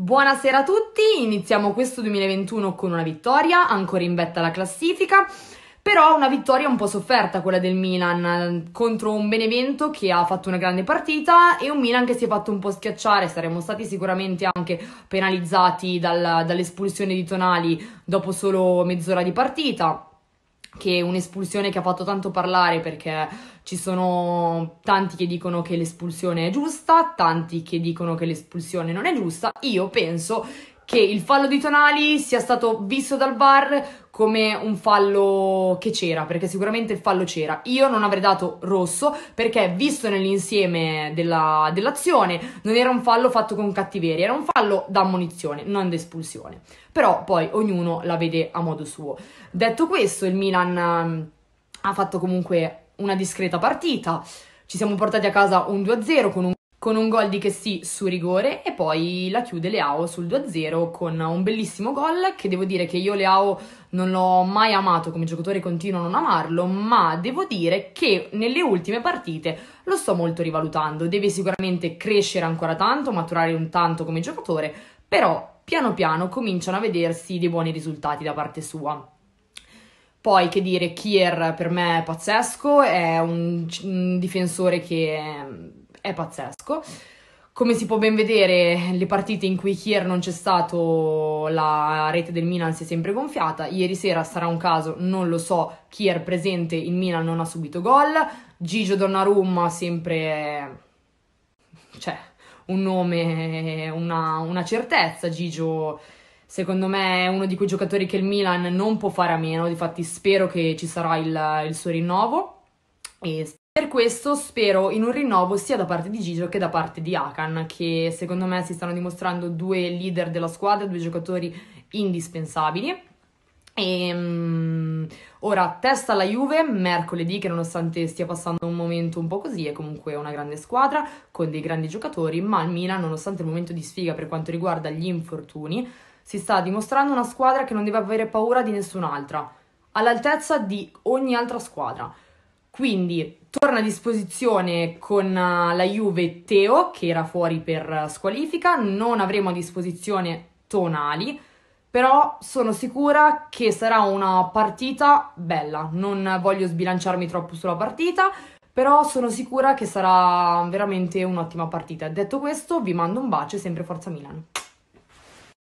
Buonasera a tutti, iniziamo questo 2021 con una vittoria, ancora in vetta alla classifica, però una vittoria un po' sofferta quella del Milan contro un Benevento che ha fatto una grande partita e un Milan che si è fatto un po' schiacciare, saremmo stati sicuramente anche penalizzati dal, dall'espulsione di Tonali dopo solo mezz'ora di partita, che un'espulsione che ha fatto tanto parlare perché ci sono tanti che dicono che l'espulsione è giusta, tanti che dicono che l'espulsione non è giusta. Io penso che il fallo di Tonali sia stato visto dal VAR come un fallo che c'era, perché sicuramente il fallo c'era. Io non avrei dato rosso perché, visto nell'insieme della, dell'azione, non era un fallo fatto con cattiveria, era un fallo da ammonizione, non da espulsione. Però poi ognuno la vede a modo suo. Detto questo, il Milan um, ha fatto comunque una discreta partita. Ci siamo portati a casa un 2-0 con un con un gol di Chessy su rigore e poi la chiude Leao sul 2-0 con un bellissimo gol che devo dire che io Leao non l'ho mai amato come giocatore continuo a non amarlo, ma devo dire che nelle ultime partite lo sto molto rivalutando, deve sicuramente crescere ancora tanto, maturare un tanto come giocatore, però piano piano cominciano a vedersi dei buoni risultati da parte sua. Poi che dire, Kier per me è pazzesco, è un, un difensore che è pazzesco. Come si può ben vedere, le partite in cui Kier non c'è stato, la rete del Milan si è sempre gonfiata. Ieri sera sarà un caso, non lo so, Kier presente, in Milan non ha subito gol. Gigio Donnarumma sempre... cioè, un nome, una, una certezza. Gigio, secondo me, è uno di quei giocatori che il Milan non può fare a meno. Difatti spero che ci sarà il, il suo rinnovo e per questo spero in un rinnovo sia da parte di Gigio che da parte di Akan, che secondo me si stanno dimostrando due leader della squadra, due giocatori indispensabili. E, um, ora testa la Juve mercoledì che nonostante stia passando un momento un po' così è comunque una grande squadra con dei grandi giocatori ma il Milan nonostante il momento di sfiga per quanto riguarda gli infortuni si sta dimostrando una squadra che non deve avere paura di nessun'altra all'altezza di ogni altra squadra quindi Torna a disposizione con eh, la Juve Teo, che era fuori per squalifica. Non avremo a disposizione Tonali, però sono sicura che sarà una partita bella. Non voglio sbilanciarmi troppo sulla partita, però sono sicura che sarà veramente un'ottima partita. Detto questo, vi mando un bacio e sempre Forza Milano.